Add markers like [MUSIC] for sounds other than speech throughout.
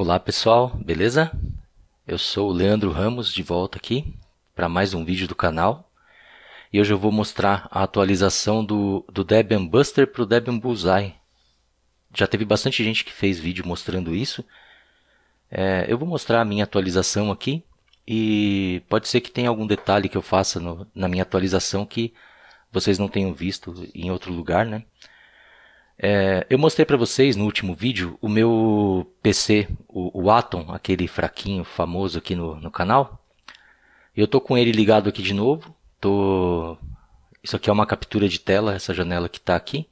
Olá pessoal, beleza? Eu sou o Leandro Ramos de volta aqui para mais um vídeo do canal e hoje eu vou mostrar a atualização do, do Debian Buster para o Debian Bullseye. Já teve bastante gente que fez vídeo mostrando isso. É, eu vou mostrar a minha atualização aqui e pode ser que tenha algum detalhe que eu faça no, na minha atualização que vocês não tenham visto em outro lugar, né? É, eu mostrei para vocês no último vídeo o meu PC, o, o Atom, aquele fraquinho famoso aqui no, no canal. Eu tô com ele ligado aqui de novo. Tô... Isso aqui é uma captura de tela, essa janela que está aqui.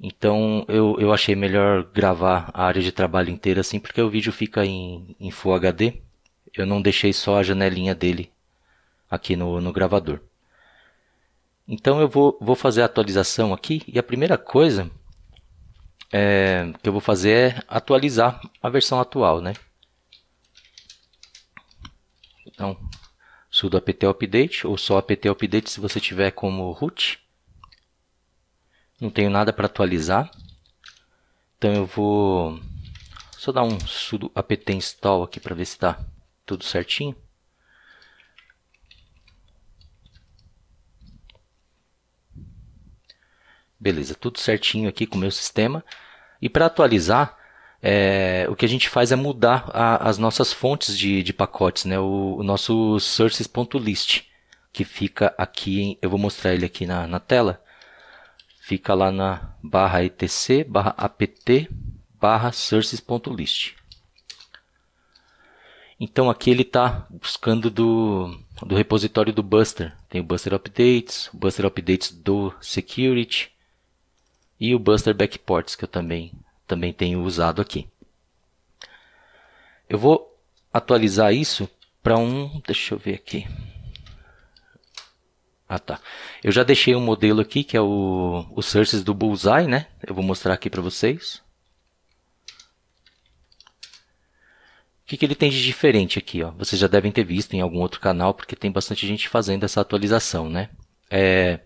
Então eu, eu achei melhor gravar a área de trabalho inteira assim, porque o vídeo fica em, em Full HD. Eu não deixei só a janelinha dele aqui no, no gravador. Então eu vou, vou fazer a atualização aqui e a primeira coisa é, que eu vou fazer é atualizar a versão atual, né? Então, sudo apt update ou só apt update se você tiver como root. Não tenho nada para atualizar. Então eu vou só dar um sudo apt install aqui para ver se está tudo certinho. Beleza, tudo certinho aqui com o meu sistema. E para atualizar, é, o que a gente faz é mudar a, as nossas fontes de, de pacotes, né? O, o nosso sources.list, que fica aqui, eu vou mostrar ele aqui na, na tela. Fica lá na barra etc, barra apt, barra sources.list. Então aqui ele está buscando do, do repositório do Buster. Tem o Buster Updates, o Buster Updates do Security, e o Buster Backports, que eu também, também tenho usado aqui. Eu vou atualizar isso para um... deixa eu ver aqui. Ah, tá. Eu já deixei um modelo aqui, que é o, o Sources do Bullseye, né? Eu vou mostrar aqui para vocês. O que, que ele tem de diferente aqui? Ó? Vocês já devem ter visto em algum outro canal, porque tem bastante gente fazendo essa atualização, né? É,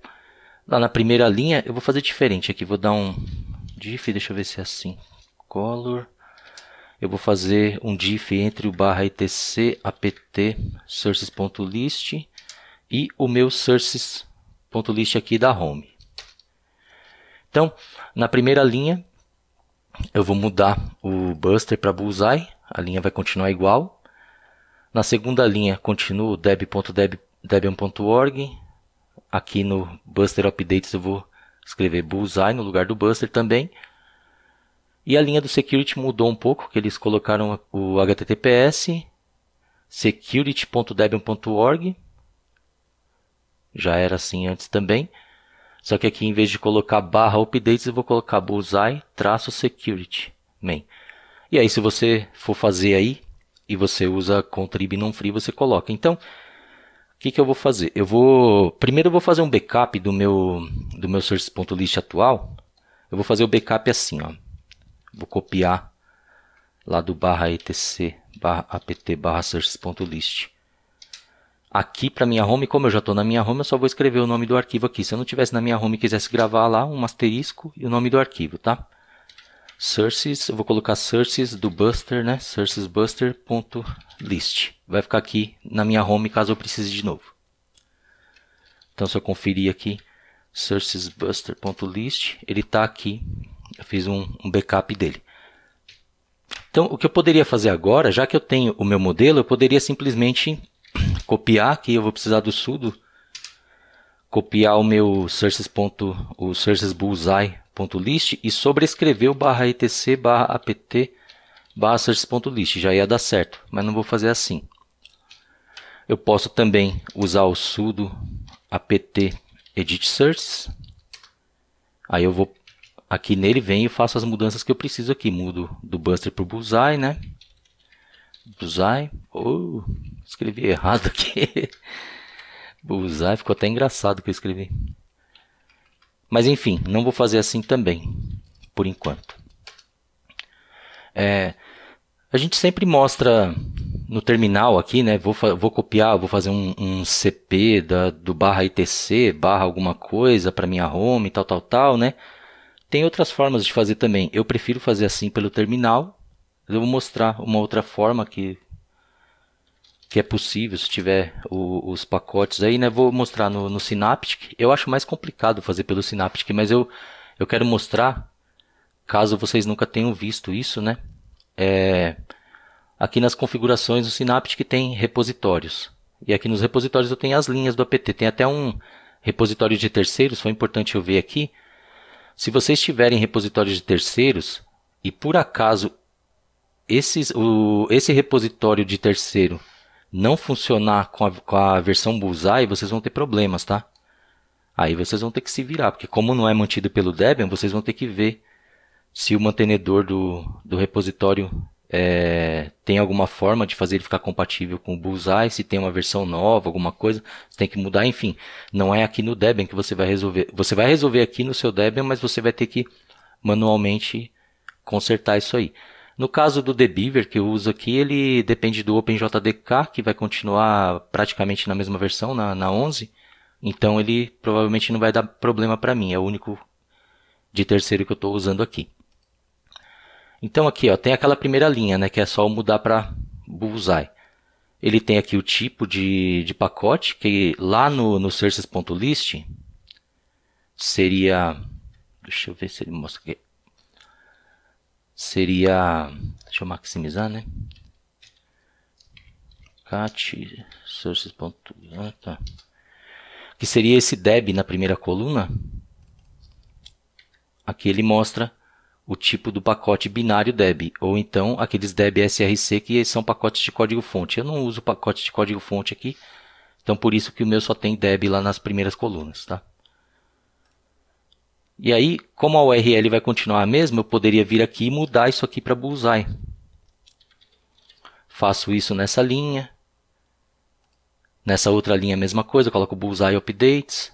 Lá na primeira linha, eu vou fazer diferente aqui. Vou dar um diff, deixa eu ver se é assim. Color. Eu vou fazer um diff entre o barra etc, apt, sources.list e o meu sources.list aqui da home. Então, na primeira linha, eu vou mudar o Buster para Bullseye. A linha vai continuar igual. Na segunda linha, continua o Aqui no Buster Updates eu vou escrever Bullseye no lugar do Buster também. E a linha do security mudou um pouco, que eles colocaram o https security.debian.org. Já era assim antes também. Só que aqui em vez de colocar barra updates, eu vou colocar bullseye traço security main. E aí se você for fazer aí e você usa contrib não free, você coloca. Então, o que, que eu vou fazer? Eu vou. Primeiro eu vou fazer um backup do meu, do meu source.list atual. Eu vou fazer o backup assim, ó. Vou copiar lá do barra etc barra apt barra source.list aqui para minha home, como eu já estou na minha home, eu só vou escrever o nome do arquivo aqui. Se eu não tivesse na minha home e quisesse gravar lá, um asterisco e o nome do arquivo, tá? sources, eu vou colocar sources do Buster, né? sourcesbuster.list. Vai ficar aqui na minha home caso eu precise de novo. Então, se eu conferir aqui, sourcesbuster.list, ele está aqui. Eu fiz um, um backup dele. Então, o que eu poderia fazer agora, já que eu tenho o meu modelo, eu poderia simplesmente [CLEARS THROAT] copiar, que eu vou precisar do sudo, copiar o meu sources. Ponto, o sources bullseye list e sobrescreveu barra etc barra apt barra search.list. Já ia dar certo, mas não vou fazer assim. Eu posso também usar o sudo apt edit search. Aí eu vou aqui nele, venho e faço as mudanças que eu preciso aqui. Mudo do Buster para o Bullseye, né? Bullseye. Oh, escrevi errado aqui. [LAUGHS] Bullseye, ficou até engraçado que eu escrevi. Mas enfim, não vou fazer assim também, por enquanto. É, a gente sempre mostra no terminal aqui, né? Vou, vou copiar, vou fazer um, um CP da, do barra ITC, barra alguma coisa para minha home, tal, tal, tal, né? Tem outras formas de fazer também. Eu prefiro fazer assim pelo terminal. Eu vou mostrar uma outra forma que que é possível se tiver o, os pacotes aí, né? Vou mostrar no, no Synaptic. Eu acho mais complicado fazer pelo Synaptic, mas eu, eu quero mostrar, caso vocês nunca tenham visto isso, né? É, aqui nas configurações do Synaptic tem repositórios. E aqui nos repositórios eu tenho as linhas do apt. Tem até um repositório de terceiros, foi importante eu ver aqui. Se vocês tiverem repositórios de terceiros, e por acaso esses, o, esse repositório de terceiro não funcionar com a, com a versão Bullseye, vocês vão ter problemas, tá? Aí vocês vão ter que se virar, porque como não é mantido pelo Debian, vocês vão ter que ver se o mantenedor do, do repositório é, tem alguma forma de fazer ele ficar compatível com o Bullseye, se tem uma versão nova, alguma coisa, você tem que mudar, enfim. Não é aqui no Debian que você vai resolver. Você vai resolver aqui no seu Debian, mas você vai ter que manualmente consertar isso aí. No caso do The Beaver que eu uso aqui, ele depende do OpenJDK, que vai continuar praticamente na mesma versão, na, na 11. Então ele provavelmente não vai dar problema para mim, é o único de terceiro que eu estou usando aqui. Então aqui ó, tem aquela primeira linha, né, que é só mudar para Bullseye. Ele tem aqui o tipo de, de pacote, que lá no, no sources.list seria... Deixa eu ver se ele mostra aqui seria. Deixa eu maximizar, né? Cat sources. Ponto, ah, tá. Que seria esse deb na primeira coluna. Aqui ele mostra o tipo do pacote binário deb, ou então aqueles deb src que são pacotes de código fonte. Eu não uso pacote de código fonte aqui, então por isso que o meu só tem deb lá nas primeiras colunas, tá? E aí, como a URL vai continuar a mesma, eu poderia vir aqui e mudar isso aqui para Bullseye. Faço isso nessa linha. Nessa outra linha a mesma coisa, coloco Bullseye Updates.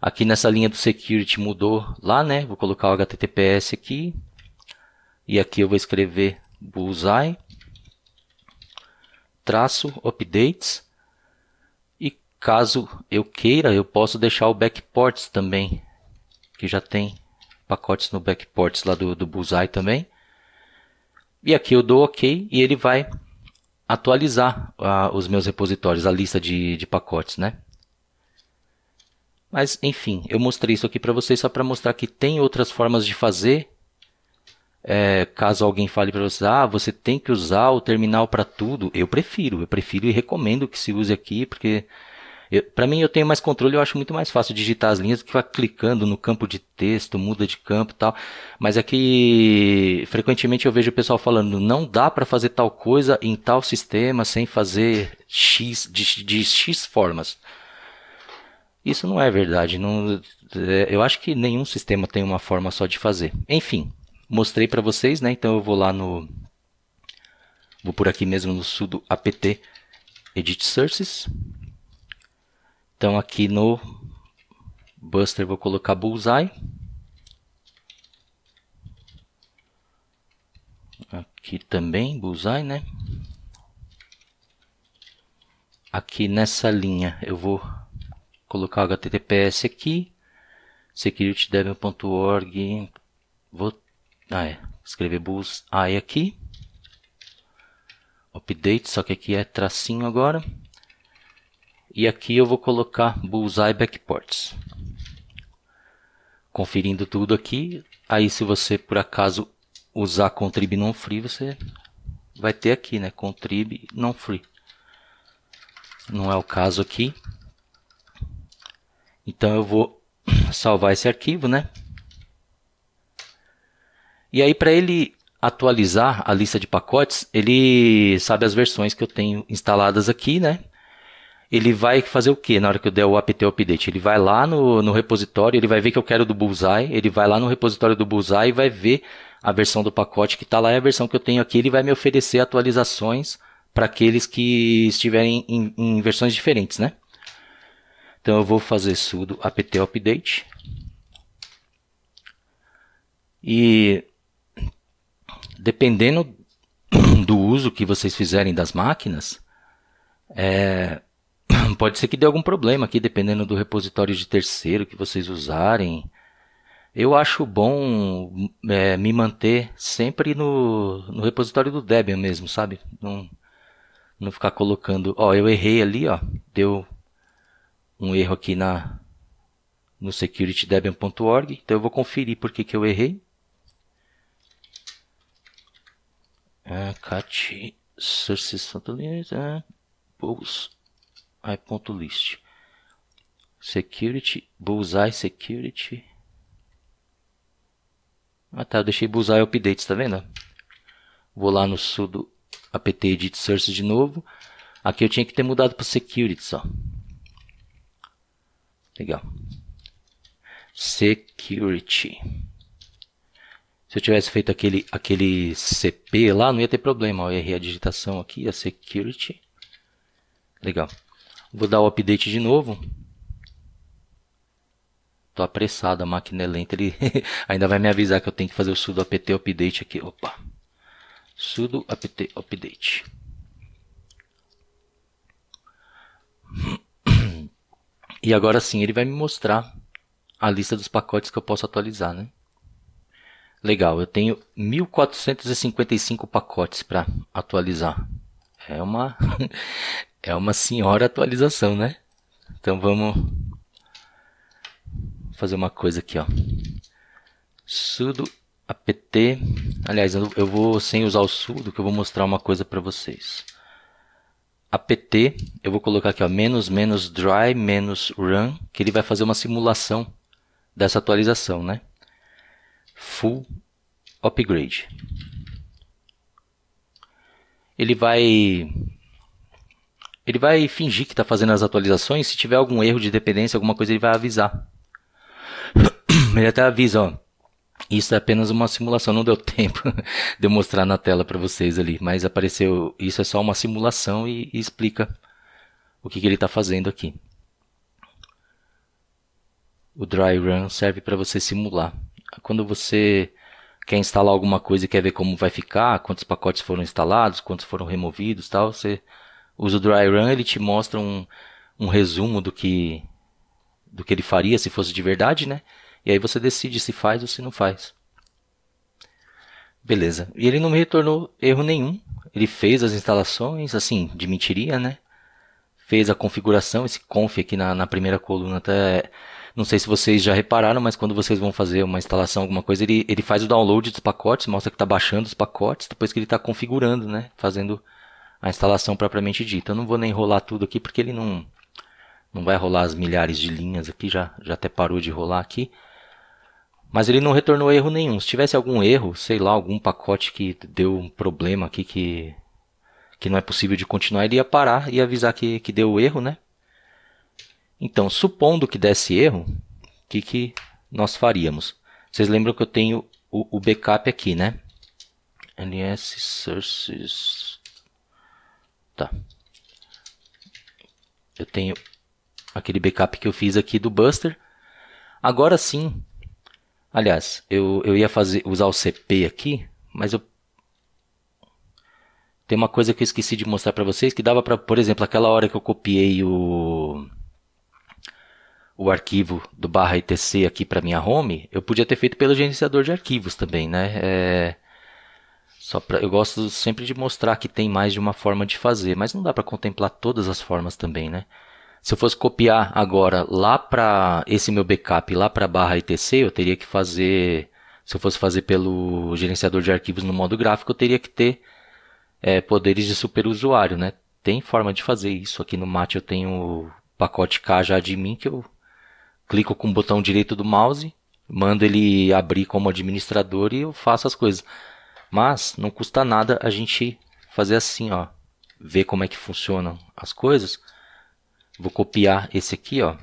Aqui nessa linha do security mudou lá, né? Vou colocar o HTTPS aqui. E aqui eu vou escrever Bullseye. Traço Updates. Caso eu queira, eu posso deixar o backports também, que já tem pacotes no backports lá do, do Bullseye também. E aqui eu dou OK e ele vai atualizar uh, os meus repositórios, a lista de, de pacotes, né? Mas, enfim, eu mostrei isso aqui para vocês só para mostrar que tem outras formas de fazer. É, caso alguém fale para vocês, ah, você tem que usar o terminal para tudo. Eu prefiro, eu prefiro e recomendo que se use aqui, porque para mim, eu tenho mais controle, eu acho muito mais fácil digitar as linhas do que ficar clicando no campo de texto, muda de campo e tal. Mas é que frequentemente eu vejo o pessoal falando, não dá para fazer tal coisa em tal sistema sem fazer X, de, de X formas. Isso não é verdade. Não, é, eu acho que nenhum sistema tem uma forma só de fazer. Enfim, mostrei para vocês, né? Então eu vou lá no. Vou por aqui mesmo no sudo apt edit sources. Então aqui no Buster vou colocar Bullseye. Aqui também Bullseye, né? Aqui nessa linha eu vou colocar o HTTPS aqui. securitydev.org. Vou ah, é. escrever Bullseye aqui. Update, só que aqui é tracinho agora. E aqui eu vou colocar Bullseye Backports. Conferindo tudo aqui. Aí se você por acaso usar Contrib não free, você vai ter aqui, né? Contrib não free. Não é o caso aqui. Então eu vou [CLEARS THROAT] salvar esse arquivo, né? E aí para ele atualizar a lista de pacotes, ele sabe as versões que eu tenho instaladas aqui, né? ele vai fazer o que na hora que eu der o apt update? Ele vai lá no, no repositório, ele vai ver que eu quero do Bullseye, ele vai lá no repositório do Bullseye e vai ver a versão do pacote que está lá é a versão que eu tenho aqui. Ele vai me oferecer atualizações para aqueles que estiverem em, em, versões diferentes, né? Então eu vou fazer sudo apt update e dependendo do uso que vocês fizerem das máquinas, é, [CLEARS THROAT] Pode ser que dê algum problema aqui, dependendo do repositório de terceiro que vocês usarem. Eu acho bom é, me manter sempre no, no repositório do Debian mesmo, sabe? Não, não ficar colocando. Ó, eu errei ali, ó. Deu um erro aqui na no securitydebian.org. Então eu vou conferir por que, que eu errei. Ah, cat sources pools i.list. Security, Bullseye Security. Ah tá, eu deixei Bullseye Updates, tá vendo? Vou lá no sudo apt edit source de novo. Aqui eu tinha que ter mudado para security só. Legal. Security. Se eu tivesse feito aquele, aquele CP lá, não ia ter problema. Eu errei a digitação aqui, a security. Legal. Vou dar o update de novo. Tô apressado, a máquina é lenta. Ele [LAUGHS] ainda vai me avisar que eu tenho que fazer o sudo apt update aqui. Opa. sudo apt update. E agora sim, ele vai me mostrar a lista dos pacotes que eu posso atualizar, né? Legal, eu tenho 1455 pacotes para atualizar. É uma [LAUGHS] É uma senhora atualização, né? Então vamos fazer uma coisa aqui, ó. Sudo apt. Aliás, eu vou sem usar o sudo, que eu vou mostrar uma coisa para vocês. apt, eu vou colocar aqui, ó, menos menos dry menos run, que ele vai fazer uma simulação dessa atualização, né? Full upgrade. Ele vai ele vai fingir que está fazendo as atualizações. Se tiver algum erro de dependência, alguma coisa, ele vai avisar. [CLEARS THROAT] Ele até avisa, ó. Isso é apenas uma simulação, não deu tempo [LAUGHS] de eu mostrar na tela para vocês ali, mas apareceu. Isso é só uma simulação e, e explica o que, que ele está fazendo aqui. O dry run serve para você simular. Quando você quer instalar alguma coisa e quer ver como vai ficar, quantos pacotes foram instalados, quantos foram removidos, tal, você usa o dry run, ele te mostra um, um resumo do que do que ele faria se fosse de verdade, né? E aí você decide se faz ou se não faz. Beleza. E ele não me retornou erro nenhum. Ele fez as instalações, assim, de mentiria, né? Fez a configuração, esse conf aqui na, na primeira coluna até. Não sei se vocês já repararam, mas quando vocês vão fazer uma instalação, alguma coisa, ele, ele faz o download dos pacotes, mostra que está baixando os pacotes, depois que ele está configurando, né? Fazendo a instalação propriamente dita. Eu não vou nem rolar tudo aqui porque ele não, não vai rolar as milhares de linhas aqui, já, já até parou de rolar aqui. Mas ele não retornou erro nenhum. Se tivesse algum erro, sei lá, algum pacote que deu um problema aqui que, que não é possível de continuar, ele ia parar e avisar que, que deu erro, né? Então, supondo que desse erro, o que, que nós faríamos? Vocês lembram que eu tenho o, o backup aqui, né? Ns sources Tá. Eu tenho aquele backup que eu fiz aqui do Buster. Agora sim. Aliás, eu, eu ia fazer usar o CP aqui, mas eu tem uma coisa que eu esqueci de mostrar para vocês que dava para, por exemplo, aquela hora que eu copiei o o arquivo do barra ITC aqui para minha home, eu podia ter feito pelo gerenciador de arquivos também, né? É, só pra, eu gosto sempre de mostrar que tem mais de uma forma de fazer, mas não dá para contemplar todas as formas também, né? Se eu fosse copiar agora lá para esse meu backup, lá para barra etc, eu teria que fazer, se eu fosse fazer pelo gerenciador de arquivos no modo gráfico, eu teria que ter é, poderes de superusuário, né? Tem forma de fazer isso. Aqui no Mate eu tenho o pacote K já de mim que eu clico com o botão direito do mouse, mando ele abrir como administrador e eu faço as coisas. Mas não custa nada a gente fazer assim, ó, ver como é que funcionam as coisas. Vou copiar esse aqui, ó,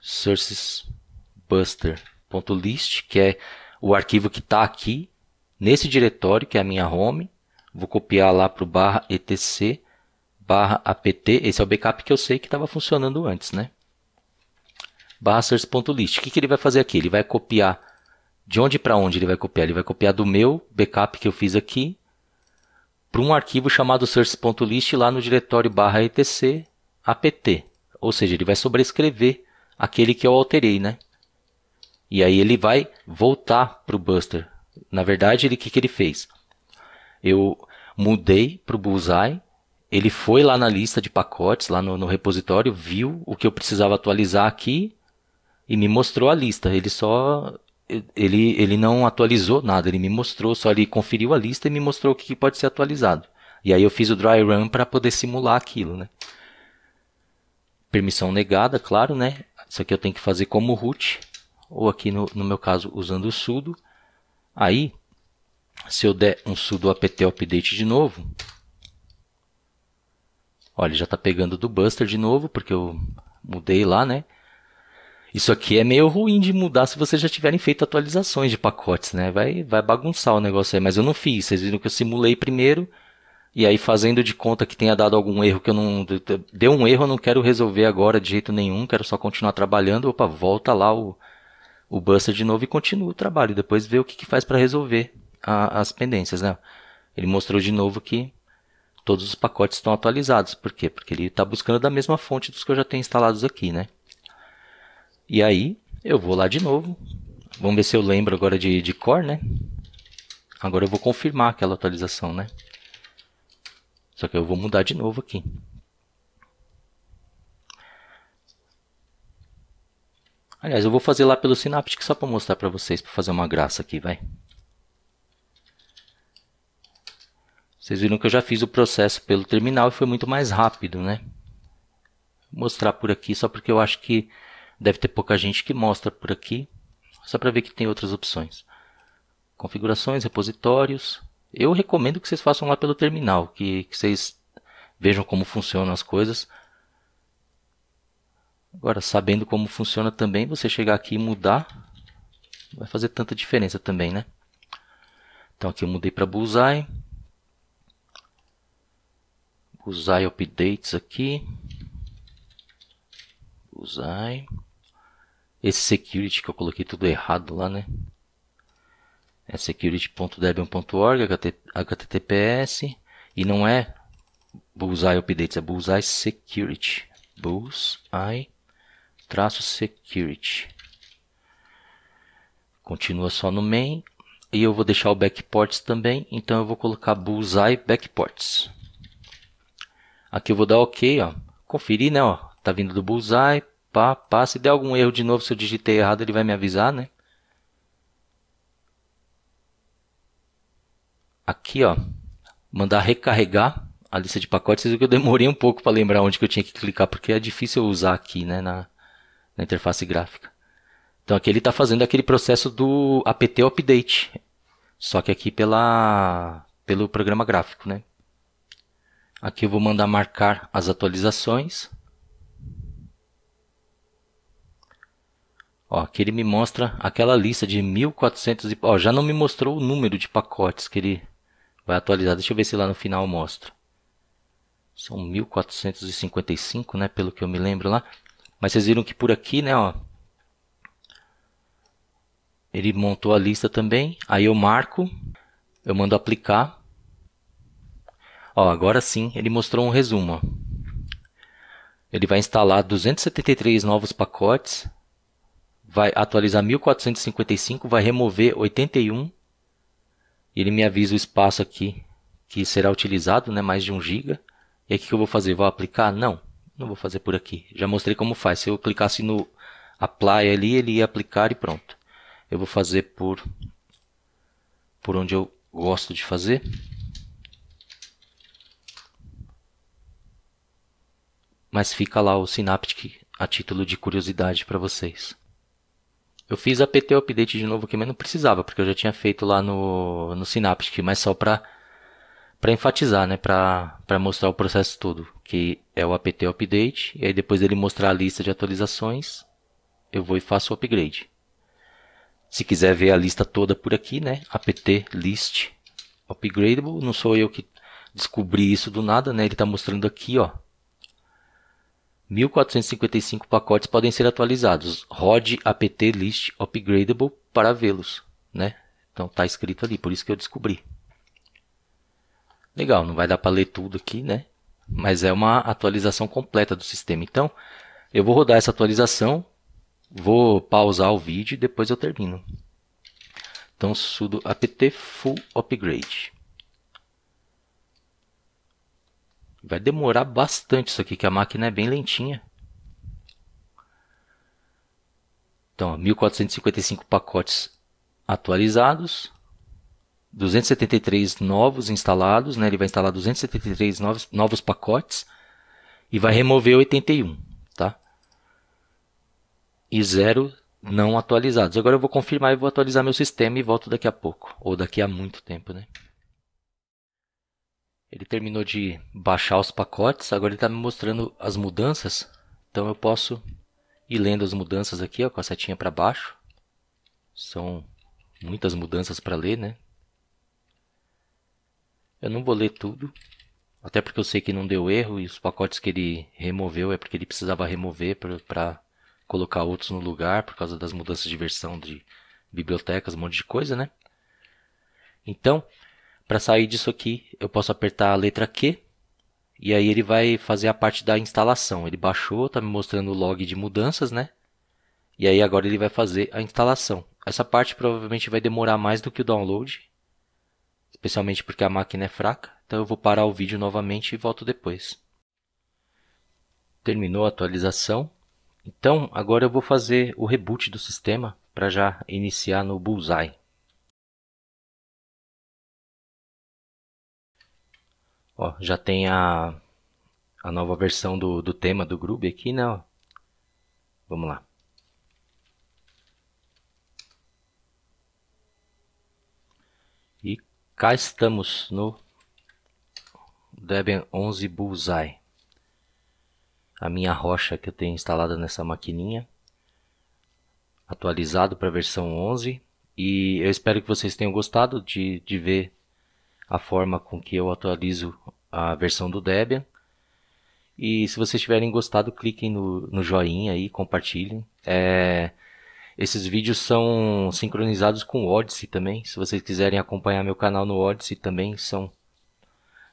sourcesbuster.list, que é o arquivo que está aqui nesse diretório, que é a minha home. Vou copiar lá para o barra etc barra apt. Esse é o backup que eu sei que estava funcionando antes, né? Barra source.list. O que, que ele vai fazer aqui? Ele vai copiar de onde para onde ele vai copiar? Ele vai copiar do meu backup que eu fiz aqui para um arquivo chamado source.list lá no diretório barra etc apt. Ou seja, ele vai sobrescrever aquele que eu alterei, né? E aí ele vai voltar para o Buster. Na verdade, ele que, que ele fez? Eu mudei para o Bullseye, ele foi lá na lista de pacotes, lá no, no repositório, viu o que eu precisava atualizar aqui e me mostrou a lista. Ele só ele, ele não atualizou nada, ele me mostrou, só ele conferiu a lista e me mostrou o que pode ser atualizado. E aí eu fiz o dry run para poder simular aquilo, né? Permissão negada, claro, né? Isso aqui eu tenho que fazer como root, ou aqui no, no meu caso usando o sudo. Aí, se eu der um sudo apt update de novo, olha, já está pegando do Buster de novo, porque eu mudei lá, né? Isso aqui é meio ruim de mudar se vocês já tiverem feito atualizações de pacotes, né? Vai, vai bagunçar o negócio aí, mas eu não fiz. Vocês viram que eu simulei primeiro e aí fazendo de conta que tenha dado algum erro que eu não deu um erro, eu não quero resolver agora de jeito nenhum, quero só continuar trabalhando. Opa, volta lá o o Buster de novo e continua o trabalho, depois vê o que, que faz para resolver a, as pendências, né? Ele mostrou de novo que todos os pacotes estão atualizados. Por quê? Porque ele está buscando da mesma fonte dos que eu já tenho instalados aqui, né? E aí, eu vou lá de novo. Vamos ver se eu lembro agora de, de cor, né? Agora eu vou confirmar aquela atualização, né? Só que eu vou mudar de novo aqui. Aliás, eu vou fazer lá pelo Synaptic só para mostrar para vocês, para fazer uma graça aqui, vai. Vocês viram que eu já fiz o processo pelo terminal e foi muito mais rápido, né? Vou mostrar por aqui só porque eu acho que Deve ter pouca gente que mostra por aqui, só para ver que tem outras opções. Configurações, repositórios. Eu recomendo que vocês façam lá pelo terminal, que, que vocês vejam como funcionam as coisas. Agora, sabendo como funciona também, você chegar aqui e mudar, vai fazer tanta diferença também, né? Então aqui eu mudei para Bullseye. Bullseye Updates aqui. Bullseye. Esse security que eu coloquei tudo errado lá, né? É security.debian.org, https. E não é Bullseye Updates, é Bullseye Security. Bullseye traço security. Continua só no main. E eu vou deixar o backports também, então eu vou colocar bullseye backports. Aqui eu vou dar OK, ó. Conferir, né, ó. Tá vindo do bullseye, Pá, pá. Se der algum erro de novo, se eu digitei errado, ele vai me avisar, né? Aqui, ó. Mandar recarregar a lista de pacotes. Vocês viram que eu demorei um pouco para lembrar onde que eu tinha que clicar, porque é difícil usar aqui, né? Na, na interface gráfica. Então aqui ele está fazendo aquele processo do apt update, só que aqui pela, pelo programa gráfico, né? Aqui eu vou mandar marcar as atualizações. Ó, aqui ele me mostra aquela lista de 1400 e... Ó, já não me mostrou o número de pacotes que ele vai atualizar. Deixa eu ver se lá no final mostra. São 1455, né, pelo que eu me lembro lá. Mas vocês viram que por aqui, né, ó. Ele montou a lista também. Aí eu marco, eu mando aplicar. Ó, agora sim, ele mostrou um resumo, ó. Ele vai instalar 273 novos pacotes vai atualizar 1455, vai remover 81. Ele me avisa o espaço aqui que será utilizado, né, mais de 1 GB. E aqui que eu vou fazer? Vou aplicar? Não, não vou fazer por aqui. Já mostrei como faz. Se eu clicasse no apply ali, ele ia aplicar e pronto. Eu vou fazer por por onde eu gosto de fazer. Mas fica lá o Synaptic a título de curiosidade para vocês. Eu fiz a PT Update de novo aqui, mas não precisava, porque eu já tinha feito lá no, no Synaptic, mas só para para enfatizar, né, para mostrar o processo todo, que é o apt update, e aí depois dele mostrar a lista de atualizações, eu vou e faço o upgrade. Se quiser ver a lista toda por aqui, né, apt list upgradable, não sou eu que descobri isso do nada, né, ele está mostrando aqui, ó, 1.455 pacotes podem ser atualizados. Rode apt list upgradable para vê-los, né? Então tá escrito ali, por isso que eu descobri. Legal, não vai dar para ler tudo aqui, né? Mas é uma atualização completa do sistema. Então, eu vou rodar essa atualização, vou pausar o vídeo e depois eu termino. Então, sudo apt full upgrade. Vai demorar bastante isso aqui, que a máquina é bem lentinha. Então, 1455 pacotes atualizados, 273 novos instalados, né? Ele vai instalar 273 novos, novos pacotes e vai remover 81, tá? E zero não atualizados. Agora eu vou confirmar e vou atualizar meu sistema e volto daqui a pouco, ou daqui a muito tempo, né? Ele terminou de baixar os pacotes, agora ele está me mostrando as mudanças. Então eu posso ir lendo as mudanças aqui ó, com a setinha para baixo. São muitas mudanças para ler, né? Eu não vou ler tudo, até porque eu sei que não deu erro e os pacotes que ele removeu é porque ele precisava remover para colocar outros no lugar por causa das mudanças de versão de bibliotecas, um monte de coisa, né? Então, para sair disso aqui, eu posso apertar a letra Q e aí ele vai fazer a parte da instalação. Ele baixou, está me mostrando o log de mudanças, né? E aí agora ele vai fazer a instalação. Essa parte provavelmente vai demorar mais do que o download, especialmente porque a máquina é fraca. Então eu vou parar o vídeo novamente e volto depois. Terminou a atualização. Então agora eu vou fazer o reboot do sistema para já iniciar no Bullseye. Ó, já tem a, a nova versão do, do tema do Groove aqui, né? Ó. Vamos lá. E cá estamos no Debian 11 Bullseye. A minha rocha que eu tenho instalada nessa maquininha. Atualizado para a versão 11. E eu espero que vocês tenham gostado de, de ver a forma com que eu atualizo a versão do Debian. E se vocês tiverem gostado, cliquem no, no joinha aí, compartilhem. É, esses vídeos são sincronizados com o Odyssey também. Se vocês quiserem acompanhar meu canal no Odyssey também, são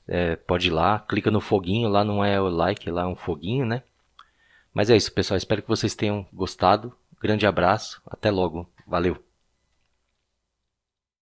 é, pode ir lá, clica no foguinho, lá não é o like, lá é um foguinho, né? Mas é isso, pessoal. Espero que vocês tenham gostado. Grande abraço, até logo. Valeu!